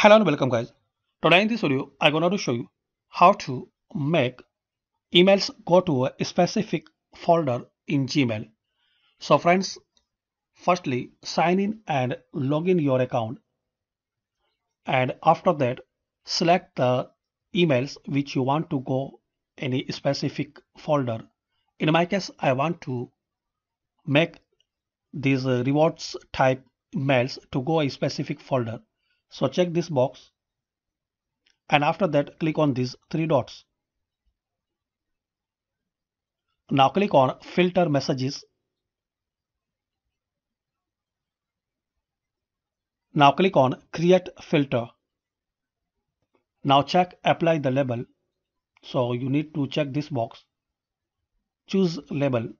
Hello and welcome guys. Today in this video I'm going to show you how to make emails go to a specific folder in Gmail. So friends, firstly sign in and log in your account and after that select the emails which you want to go any specific folder. In my case I want to make these rewards type mails to go a specific folder. So check this box and after that click on these three dots. Now click on filter messages. Now click on create filter. Now check apply the label. So you need to check this box. Choose label.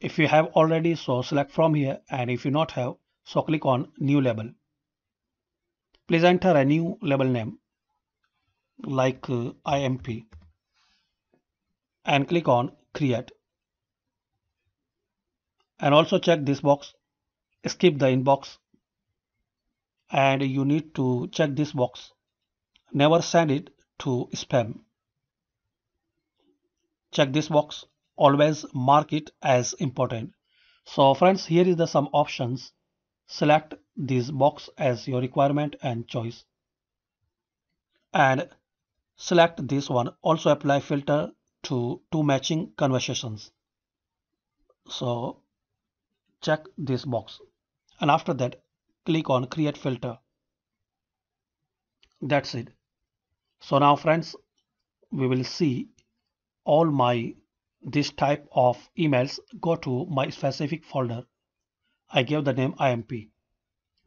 If you have already so select from here and if you not have so click on new label please enter a new label name like uh, IMP and click on create and also check this box skip the inbox and you need to check this box never send it to spam check this box always mark it as important so friends here is the some options select this box as your requirement and choice and select this one also apply filter to two matching conversations so check this box and after that click on create filter that's it so now friends we will see all my this type of emails go to my specific folder I gave the name IMP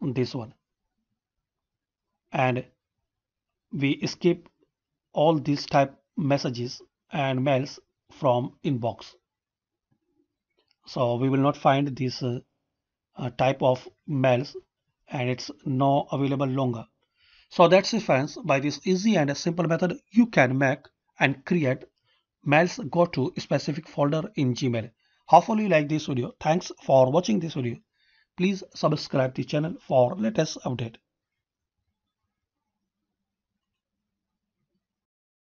this one and we skip all these type messages and mails from inbox so we will not find this uh, uh, type of mails and it's no available longer so that's it friends by this easy and simple method you can make and create mails go to specific folder in gmail hopefully you like this video thanks for watching this video Please subscribe the channel for latest update.